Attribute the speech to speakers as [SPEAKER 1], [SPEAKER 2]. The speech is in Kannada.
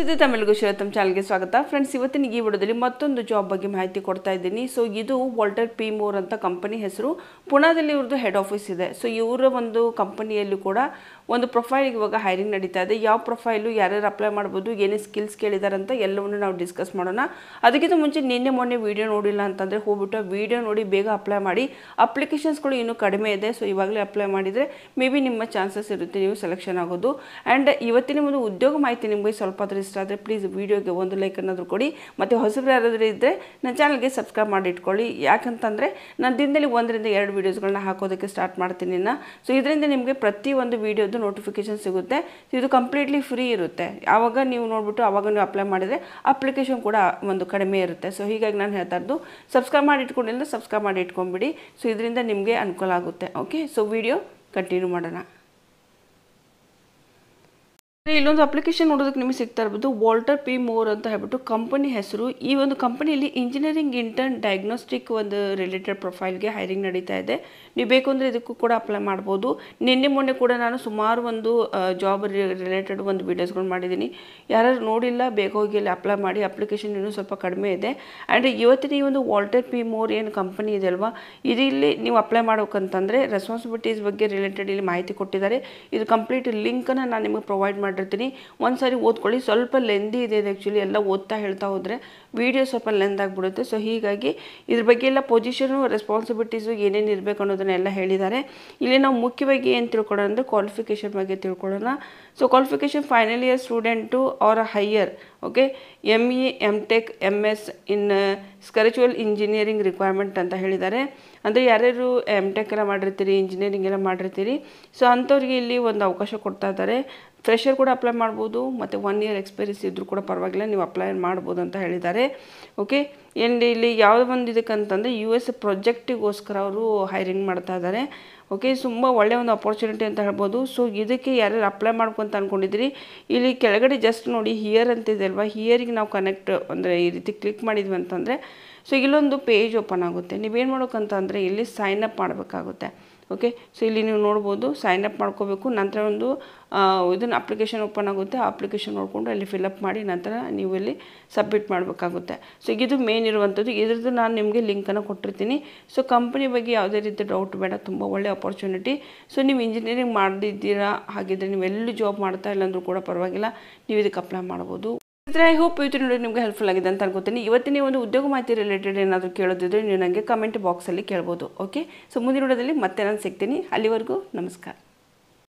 [SPEAKER 1] ಸಿದ್ಧ ತಮಿಳುಗು ಶಿವತಮ್ ಚಾನಲ್ಗೆ ಸ್ವಾಗತ ಫ್ರೆಂಡ್ಸ್ ಇವತ್ತಿನ ಈ ವಿಡಿಯೋದಲ್ಲಿ ಮತ್ತೊಂದು ಜಾಬ್ ಬಗ್ಗೆ ಮಾಹಿತಿ ಕೊಡ್ತಾ ಇದ್ದೀನಿ ಸೊ ಇದು ವಾಲ್ಟರ್ ಪಿ ಮೋರ್ ಅಂತ ಕಂಪನಿ ಹೆಸರು ಪುಣಾದಲ್ಲಿ ಇವ್ರದ್ದು ಹೆಡ್ ಆಫೀಸ್ ಇದೆ ಸೊ ಇವರ ಒಂದು ಕಂಪನಿಯಲ್ಲಿ ಕೂಡ ಒಂದು ಪ್ರೊಫೈಲ್ ಇವಾಗ ಹೈರಿಂಗ್ ನಡೀತಾ ಇದೆ ಯಾವ ಪ್ರೊಫೈಲು ಯಾರ್ಯಾರು ಅಪ್ಲೈ ಮಾಡ್ಬೋದು ಏನೇ ಸ್ಕಿಲ್ಸ್ ಕೇಳಿದಾರೆ ಅಂತ ಎಲ್ಲವನ್ನು ನಾವು ಡಿಸ್ಕಸ್ ಮಾಡೋಣ ಅದಕ್ಕಿಂತ ಮುಂಚೆ ನಿನ್ನೆ ಮೊನ್ನೆ ವೀಡಿಯೋ ನೋಡಿಲ್ಲ ಅಂತಂದರೆ ಹೋಗ್ಬಿಟ್ಟು ವಿಡಿಯೋ ವೀಡಿಯೋ ನೋಡಿ ಬೇಗ ಅಪ್ಲೈ ಮಾಡಿ ಅಪ್ಲಿಕೇಶನ್ಸ್ಗಳು ಇನ್ನೂ ಕಡಿಮೆ ಇದೆ ಸೊ ಇವಾಗಲೇ ಅಪ್ಲೈ ಮಾಡಿದರೆ ಮೇ ಬಿ ನಿಮ್ಮ ಚಾನ್ಸಸ್ ಇರುತ್ತೆ ನೀವು ಸೆಲೆಕ್ಷನ್ ಆಗೋದು ಆ್ಯಂಡ್ ಇವತ್ತಿನ ಒಂದು ಉದ್ಯೋಗ ಮಾಹಿತಿ ನಿಮಗೆ ಸ್ವಲ್ಪ ಇಷ್ಟ ಆದರೆ ಪ್ಲೀಸ್ ವೀಡಿಯೋಗೆ ಒಂದು ಲೈಕ್ ಅನ್ನೋದ್ರು ಕೊಡಿ ಮತ್ತು ಹೊಸಬ್ರು ಯಾರಾದರೂ ಇದ್ದರೆ ನನ್ನ ಚಾನಲ್ಗೆ ಸಬ್ಸ್ಕ್ರೈಬ್ ಮಾಡಿ ಇಟ್ಕೊಳ್ಳಿ ಯಾಕಂತಂದರೆ ನಾನು ದಿನದಲ್ಲಿ ಒಂದರಿಂದ ಎರಡು ವೀಡಿಯೋಸ್ಗಳನ್ನ ಹಾಕೋದಕ್ಕೆ ಸ್ಟಾರ್ಟ್ ಮಾಡ್ತೀನಿ ನಾ ಸೊ ಇದರಿಂದ ನಿಮಗೆ ಪ್ರತಿ ಒಂದು ವೀಡಿಯೋದು ನೋಟಿಫಿಕೇಶನ್ ಸಿಗುತ್ತೆ ಇದು ಕಂಪ್ಲೀಟ್ಲಿ ಫ್ರೀ ಇರುತ್ತೆ ಆವಾಗ ನೀವು ನೋಡಿಬಿಟ್ಟು ಆವಾಗ ನೀವು ಅಪ್ಲೈ ಮಾಡಿದರೆ ಅಪ್ಲಿಕೇಶನ್ ಕೂಡ ಒಂದು ಕಡಿಮೆ ಇರುತ್ತೆ ಸೊ ಹೀಗಾಗಿ ನಾನು ಹೇಳ್ತಾ ಇದ್ದು ಸಬ್ಸ್ಕ್ರೈಬ್ ಮಾಡಿ ಇಟ್ಕೊಂಡಿಲ್ಲ ಸಬ್ಸ್ಕ್ರೈಬ್ ಮಾಡಿ ಇಟ್ಕೊಂಬಿಡಿ ಸೊ ಇದರಿಂದ ನಿಮಗೆ ಅನುಕೂಲ ಆಗುತ್ತೆ ಓಕೆ ಸೊ ವಿಡಿಯೋ ಕಂಟಿನ್ಯೂ ಮಾಡೋಣ ಇಲ್ಲೊಂದು ಅಪ್ಲಿಕೇಶನ್ ನೋಡೋದಕ್ಕೆ ನಿಮಗೆ ಸಿಗ್ತಾ ಇರ್ಬೋದು ವಾಲ್ಟರ್ ಪಿ ಮೋರ್ ಅಂತ ಹೇಳ್ಬಿಟ್ಟು ಕಂಪನಿ ಹೆಸರು ಈ ಒಂದು ಕಂಪನಿಯಲ್ಲಿ ಇಂಜಿನಿಯರಿಂಗ್ ಇಂಟರ್ನ್ ಡಯಾಗ್ನೋಸ್ಟಿಕ್ ಒಂದು ರಿಲೇಟೆಡ್ ಪ್ರೊಫೈಲ್ಗೆ ಹೈರಿಂಗ್ ನಡೀತಾ ಇದೆ ನೀವು ಬೇಕು ಅಂದರೆ ಇದಕ್ಕೂ ಕೂಡ ಅಪ್ಲೈ ಮಾಡ್ಬೋದು ನಿನ್ನೆ ಮೊನ್ನೆ ಕೂಡ ನಾನು ಸುಮಾರು ಒಂದು ಜಾಬ್ ರಿಲೇಟೆಡ್ ಒಂದು ವೀಡಿಯೋಸ್ಗಳು ಮಾಡಿದ್ದೀನಿ ಯಾರು ನೋಡಿಲ್ಲ ಬೇಗ ಹೋಗಿ ಅಲ್ಲಿ ಅಪ್ಲೈ ಮಾಡಿ ಅಪ್ಲಿಕೇಶನ್ ಇನ್ನೂ ಸ್ವಲ್ಪ ಕಡಿಮೆ ಇದೆ ಆ್ಯಂಡ್ ಇವತ್ತಿನ ಈ ಒಂದು ವಾಲ್ಟರ್ ಪಿ ಮೋರ್ ಏನು ಕಂಪನಿ ಇದೆ ಅಲ್ವಾ ಇಲ್ಲಿ ನೀವು ಅಪ್ಲೈ ಮಾಡಬೇಕಂತಂದರೆ ರೆಸ್ಪಾನ್ಸಿಬಿಲಿಟೀಸ್ ಬಗ್ಗೆ ರಿಲೇಟೆಡ್ ಇಲ್ಲಿ ಮಾಹಿತಿ ಕೊಟ್ಟಿದ್ದಾರೆ ಇದು ಕಂಪ್ಲೀಟ್ ಲಿಂಕನ್ನು ನಾನು ನಿಮಗೆ ಪ್ರೊವೈಡ್ ಮಾಡಿ ಮಾಡಿರ್ತೀನಿ ಒಂದ್ಸರಿ ಓದ್ಕೊಳ್ಳಿ ಸ್ವಲ್ಪ ಲೆಂದಿ ಇದೆ ಆ್ಯಕ್ಚುಲಿ ಎಲ್ಲ ಓದ್ತಾ ಹೇಳ್ತಾ ಹೋದರೆ ವೀಡಿಯೋ ಸ್ವಲ್ಪ ಲೆಂತ್ ಆಗಿಬಿಡುತ್ತೆ ಸೊ ಹೀಗಾಗಿ ಇದ್ರ ಬಗ್ಗೆ ಎಲ್ಲ ಪೊಸಿಷನು ರೆಸ್ಪಾನ್ಸಿಬಿಲಿಟೀಸು ಏನೇನು ಇರಬೇಕು ಅನ್ನೋದನ್ನೆಲ್ಲ ಹೇಳಿದ್ದಾರೆ ಇಲ್ಲಿ ನಾವು ಮುಖ್ಯವಾಗಿ ಏನು ತಿಳ್ಕೊಳ್ಳೋಣ ಅಂದರೆ ಕ್ವಾಲಿಫಿಕೇಷನ್ ಬಗ್ಗೆ ತಿಳ್ಕೊಳ್ಳೋಣ so qualification final year student or higher okay M E M tech M S in structural engineering requirement ಅಂತ ಹೇಳಿದ್ದಾರೆ ಅಂದರೆ ಯಾರ್ಯಾರು ಎಮ್ ಟೆಕ್ ಎಲ್ಲ ಮಾಡಿರ್ತೀರಿ ಇಂಜಿನಿಯರಿಂಗ್ ಎಲ್ಲ ಮಾಡಿರ್ತೀರಿ ಸೊ ಅಂಥವ್ರಿಗೆ ಇಲ್ಲಿ ಒಂದು ಅವಕಾಶ ಕೊಡ್ತಾ ಇದ್ದಾರೆ ಫ್ರೆಶರ್ ಕೂಡ ಅಪ್ಲೈ ಮಾಡ್ಬೋದು ಮತ್ತು ಒನ್ ಇಯರ್ ಎಕ್ಸ್ಪೀರಿಯನ್ಸ್ ಇದ್ದರೂ ಕೂಡ ಪರವಾಗಿಲ್ಲ ನೀವು ಅಪ್ಲೈ ಮಾಡ್ಬೋದು ಅಂತ ಹೇಳಿದ್ದಾರೆ ಓಕೆ ಆ್ಯಂಡ್ ಇಲ್ಲಿ ಯಾವುದೋ ಒಂದು ಇದಕ್ಕಂತಂದರೆ ಯು ಎಸ್ ಪ್ರೊಜೆಕ್ಟಿಗೋಸ್ಕರ ಅವರು ಹೈರಿಂಗ್ ಮಾಡ್ತಾ ಇದ್ದಾರೆ ಓಕೆ ತುಂಬ ಒಳ್ಳೆಯ ಒಂದು ಅಪರ್ಚುನಿಟಿ ಅಂತ ಹೇಳ್ಬೋದು ಸೊ ಇದಕ್ಕೆ ಯಾರ್ಯಾರು ಅಪ್ಲೈ ಮಾಡ್ಕೊಂತ ಅಂದ್ಕೊಂಡಿದ್ರಿ ಇಲ್ಲಿ ಕೆಳಗಡೆ ಜಸ್ಟ್ ನೋಡಿ ಹಿಯರ್ ಅಂತಿದೆ ಅಲ್ವಾ ಹಿಯರಿಗೆ ನಾವು ಕನೆಕ್ಟ್ ಅಂದರೆ ಈ ರೀತಿ ಕ್ಲಿಕ್ ಮಾಡಿದ್ವಿ ಅಂತಂದರೆ ಸೊ ಇಲ್ಲೊಂದು ಪೇಜ್ ಓಪನ್ ಆಗುತ್ತೆ ನೀವೇನು ಮಾಡೋಕ್ಕಂತಂದರೆ ಇಲ್ಲಿ ಸೈನ್ ಅಪ್ ಮಾಡಬೇಕಾಗುತ್ತೆ ಓಕೆ ಸೊ ಇಲ್ಲಿ ನೀವು ನೋಡ್ಬೋದು ಸೈನ್ ಅಪ್ ಮಾಡ್ಕೋಬೇಕು ನಂತರ ಒಂದು ಇದನ್ನು ಅಪ್ಲಿಕೇಶನ್ ಓಪನ್ ಆಗುತ್ತೆ ಆ ಅಪ್ಲಿಕೇಶನ್ ನೋಡಿಕೊಂಡು ಅಲ್ಲಿ ಫಿಲಪ್ ಮಾಡಿ ನಂತರ ನೀವು ಇಲ್ಲಿ ಸಬ್ಮಿಟ್ ಮಾಡಬೇಕಾಗುತ್ತೆ ಸೊ ಇದು ಮೇನ್ ಏನಿರುವಂಥದ್ದು ಇದ್ರದ್ದು ನಾನು ನಿಮಗೆ ಲಿಂಕನ್ನು ಕೊಟ್ಟಿರ್ತೀನಿ ಸೊ ಕಂಪ್ನಿ ಬಗ್ಗೆ ಯಾವುದೇ ರೀತಿ ಡೌಟ್ ಬೇಡ ತುಂಬ ಒಳ್ಳೆ ಅಪರ್ಚುನಿಟಿ ಸೊ ನೀವು ಇಂಜಿನಿಯರಿಂಗ್ ಮಾಡಿದ್ದೀರಾ ಹಾಗಿದ್ರೆ ನೀವು ಎಲ್ಲೂ ಜಾಬ್ ಮಾಡ್ತಾ ಇಲ್ಲ ಅಂದರೂ ಕೂಡ ಪರವಾಗಿಲ್ಲ ನೀವು ಇದಕ್ಕೆ ಅಪ್ಲೈ ಮಾಡ್ಬೋದು ಇದ್ರೆ ಐ ಹೋಪ್ ಇವತ್ತು ನೋಡಿ ನಿಮಗೆ ಹೆಲ್ಪ್ಫುಲ್ ಆಗಿದೆ ಅಂತ ಅನ್ಕೋತೀನಿ ಇವತ್ತಿನ ಒಂದು ಉದ್ಯೋಗ ಮಾಹಿತಿ ರಿಲೇಟೆಡ್ ಏನಾದರೂ ಕೇಳೋದಿದ್ರೆ ನೀವು ನನಗೆ ಕಮೆಂಟ್ ಬಾಕ್ಸಲ್ಲಿ ಕೇಳ್ಬೋದು ಓಕೆ ಸೊ ಮುಂದಿನ ನೋಡೋದಲ್ಲಿ ಮತ್ತೆ ನಾನು ಸಿಗ್ತೀನಿ ಅಲ್ಲಿವರೆಗೂ ನಮಸ್ಕಾರ